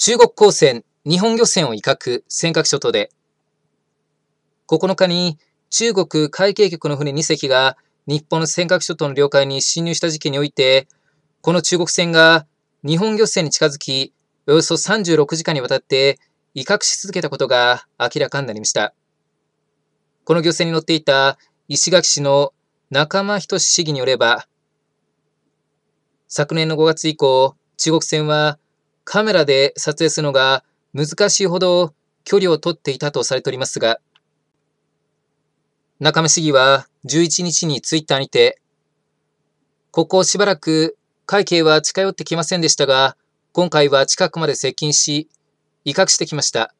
中国航船、日本漁船を威嚇、尖閣諸島で。9日に中国海警局の船2隻が日本の尖閣諸島の領海に侵入した事件において、この中国船が日本漁船に近づき、およそ36時間にわたって威嚇し続けたことが明らかになりました。この漁船に乗っていた石垣市の仲間仁市議によれば、昨年の5月以降、中国船はカメラで撮影するのが難しいほど距離をとっていたとされておりますが、中村市議は11日にツイッターにて、ここしばらく会計は近寄ってきませんでしたが、今回は近くまで接近し、威嚇してきました。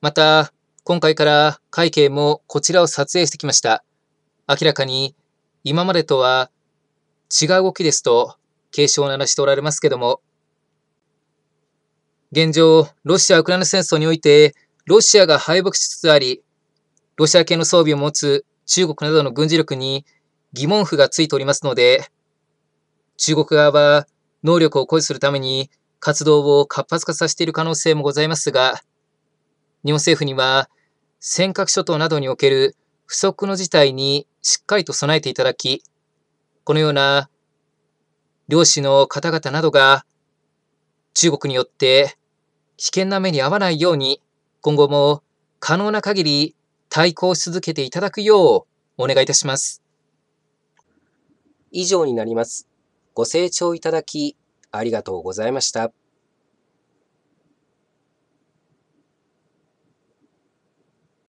また、今回から会計もこちらを撮影してきました。明らかに今までとは違う動きですと警鐘を鳴らしておられますけども、現状、ロシア・ウクライナ戦争において、ロシアが敗北しつつあり、ロシア系の装備を持つ中国などの軍事力に疑問符がついておりますので、中国側は能力を誇示するために活動を活発化させている可能性もございますが、日本政府には尖閣諸島などにおける不測の事態にしっかりと備えていただき、このような漁師の方々などが中国によって危険な目に遭わないように、今後も可能な限り対抗し続けていただくようお願いいたします。以上になります。ご清聴いただきありがとうございました。